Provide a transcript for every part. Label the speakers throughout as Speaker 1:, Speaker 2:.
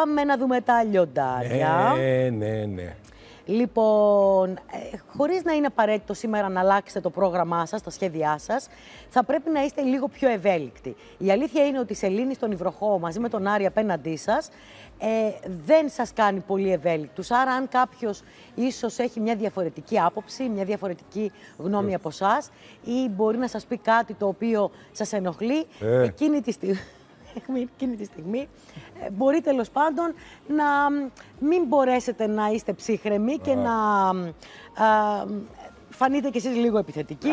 Speaker 1: Πάμε να δούμε τα λιοντάρια. Ναι, ναι, ναι. Λοιπόν, ε, χωρίς να είναι απαραίτητο σήμερα να αλλάξετε το πρόγραμμά σας, τα σχέδιά σας, θα πρέπει να είστε λίγο πιο ευέλικτοι. Η αλήθεια είναι ότι η Σελήνη στον Ιβροχό μαζί με τον Άρη απέναντί σας ε, δεν σας κάνει πολύ ευέλικτους. Άρα αν κάποιος ίσως έχει μια διαφορετική άποψη, μια διαφορετική γνώμη ε. από εσάς ή μπορεί να σας πει κάτι το οποίο σας ενοχλεί, ε. εκείνη τη στιγμή στιγμή, εκείνη τη στιγμή, ε, μπορεί τέλος πάντων να μην μπορέσετε να είστε ψύχρεμοι και να α, φανείτε κι εσείς λίγο επιθετικοί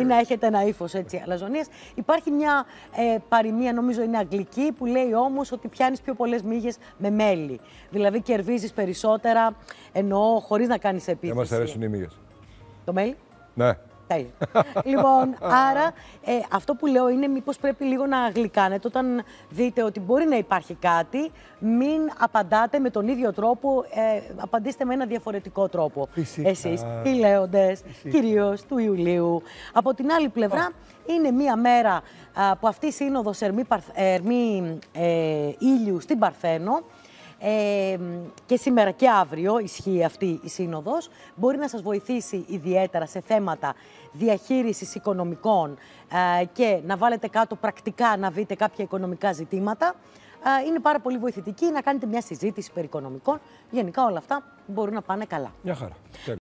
Speaker 1: ή να έχετε ένα ύφος έτσι αλαζονίας. Υπάρχει μια ε, παροιμία, νομίζω είναι αγγλική, που λέει όμως ότι πιάνεις πιο πολλές μύγες με μέλι. Δηλαδή κερβίζεις περισσότερα, εννοώ χωρίς να κάνεις επίθεση. Δεν μας αρέσουν οι μύγες. Το μέλι. Ναι. Τέλειο. λοιπόν, άρα ε, αυτό που λέω είναι μήπως πρέπει λίγο να γλυκάνετε όταν δείτε ότι μπορεί να υπάρχει κάτι. Μην απαντάτε με τον ίδιο τρόπο, ε, απαντήστε με ένα διαφορετικό τρόπο. Εσείς, οι λέοντες, κυρίως του Ιουλίου. Από την άλλη πλευρά, είναι μία μέρα που αυτή η σύνοδος Ερμή, Ερμή ε, Ήλιου στην Παρθένο και σήμερα και αύριο ισχύει αυτή η σύνοδος. Μπορεί να σας βοηθήσει ιδιαίτερα σε θέματα διαχείρισης οικονομικών ε, και να βάλετε κάτω πρακτικά να δείτε κάποια οικονομικά ζητήματα. Ε, είναι πάρα πολύ βοηθητική να κάνετε μια συζήτηση περί οικονομικών. Γενικά όλα αυτά μπορούν να πάνε καλά. Μια χαρά.